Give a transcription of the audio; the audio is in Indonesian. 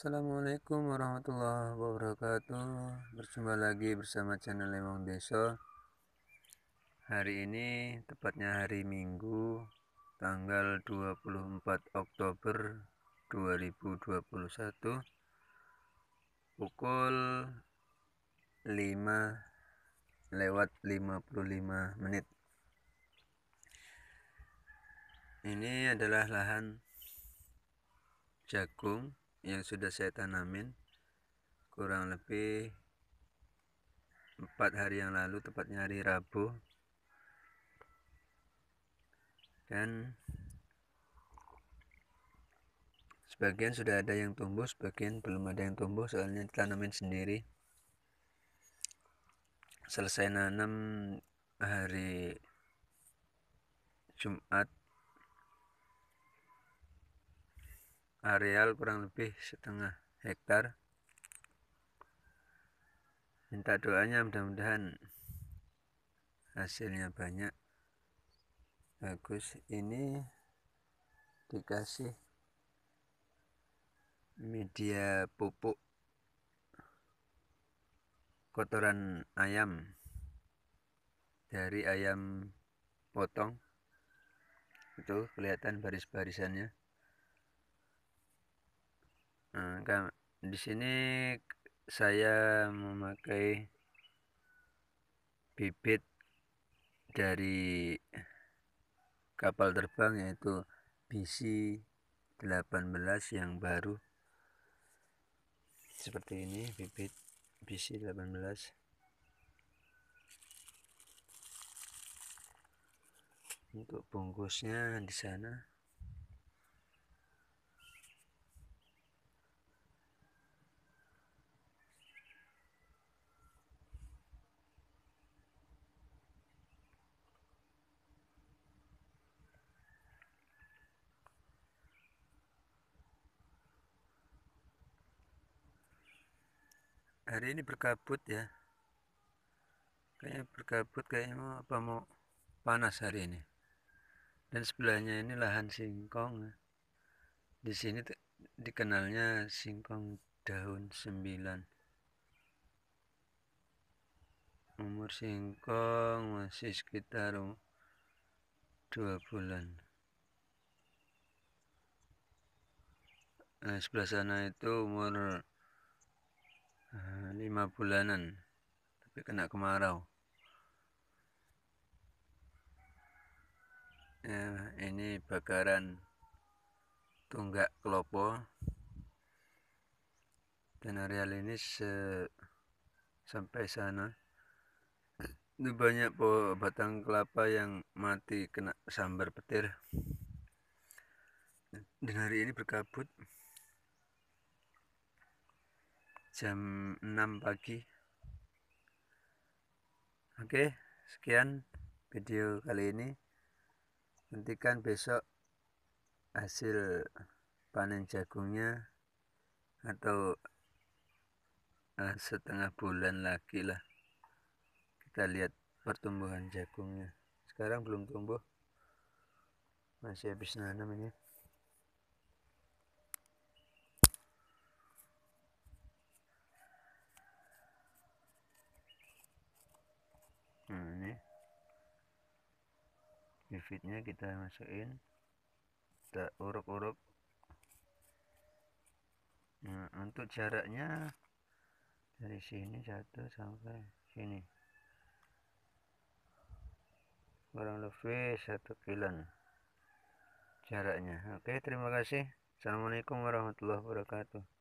Assalamualaikum warahmatullahi wabarakatuh Berjumpa lagi bersama channel Lemong Deso Hari ini tepatnya hari Minggu Tanggal 24 Oktober 2021 Pukul 5 lewat 55 menit Ini adalah lahan jagung yang sudah saya tanamin kurang lebih empat hari yang lalu tepatnya hari Rabu dan sebagian sudah ada yang tumbuh sebagian belum ada yang tumbuh soalnya ditanamin sendiri selesai nanam hari Jumat areal kurang lebih setengah hektar minta doanya mudah-mudahan hasilnya banyak bagus ini dikasih media pupuk kotoran ayam dari ayam potong itu kelihatan baris-barisannya Nah, kan, di sini saya memakai bibit dari kapal terbang yaitu BC 18 yang baru seperti ini bibit BC 18 untuk bungkusnya di sana hari ini berkabut ya kayaknya berkabut kayaknya mau, apa mau panas hari ini dan sebelahnya ini lahan singkong ya. di sini dikenalnya singkong daun sembilan umur singkong masih sekitar dua bulan nah, sebelah sana itu umur uh, lima bulanan tapi kena kemarau ya, ini bakaran tunggak kelopo dan areal ini se sampai sana itu banyak po batang kelapa yang mati kena sambar petir dan hari ini berkabut jam 6 pagi oke sekian video kali ini nantikan besok hasil panen jagungnya atau uh, setengah bulan lagi lah kita lihat pertumbuhan jagungnya sekarang belum tumbuh masih habis nanam ini bibitnya kita masukin kita uruk-uruk nah untuk jaraknya dari sini satu sampai sini kurang lebih satu kilan jaraknya oke terima kasih assalamualaikum warahmatullahi wabarakatuh